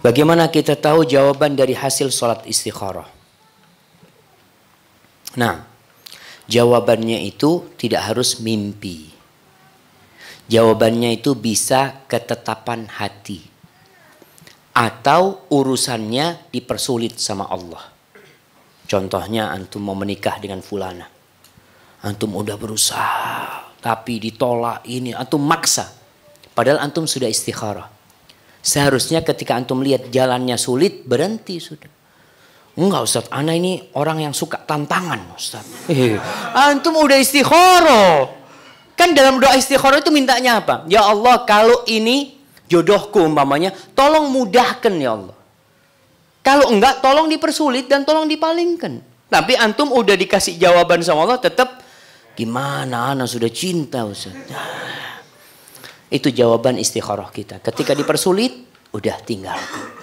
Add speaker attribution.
Speaker 1: Bagaimana kita tahu jawaban dari hasil sholat istikharah? Nah, jawabannya itu tidak harus mimpi. Jawabannya itu bisa ketetapan hati. Atau urusannya dipersulit sama Allah. Contohnya antum mau menikah dengan fulana. Antum udah berusaha tapi ditolak ini. Antum maksa. Padahal antum sudah istikharah Seharusnya ketika antum lihat jalannya sulit, berhenti sudah. Enggak Ustaz, Ana ini orang yang suka tantangan Ustaz. Iya. antum udah istikhoro. Kan dalam doa istikhoro itu mintanya apa? Ya Allah kalau ini jodohku umpamanya, tolong mudahkan ya Allah. Kalau enggak tolong dipersulit dan tolong dipalingkan. Tapi antum udah dikasih jawaban sama Allah tetap gimana Ana sudah cinta Ustaz. Itu jawaban istikharah kita. Ketika dipersulit, udah tinggalkan.